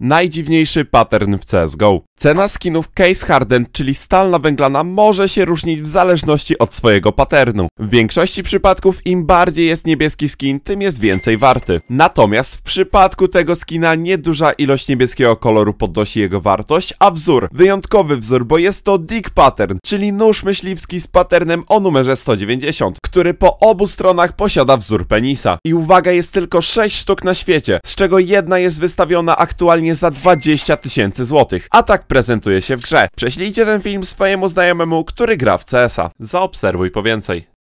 Najdziwniejszy pattern w CSGO. Cena skinów Case Harden, czyli stalna węglana, może się różnić w zależności od swojego patternu. W większości przypadków im bardziej jest niebieski skin, tym jest więcej warty. Natomiast w przypadku tego skina nieduża ilość niebieskiego koloru podnosi jego wartość, a wzór, wyjątkowy wzór, bo jest to Dick Pattern, czyli nóż myśliwski z patternem o numerze 190, który po obu stronach posiada wzór penisa. I uwaga, jest tylko 6 sztuk na świecie, z czego jedna jest wystawiona aktualnie za 20 tysięcy złotych. A tak prezentuje się w grze. Prześlijcie ten film swojemu znajomemu, który gra w CS-a. Zaobserwuj po więcej.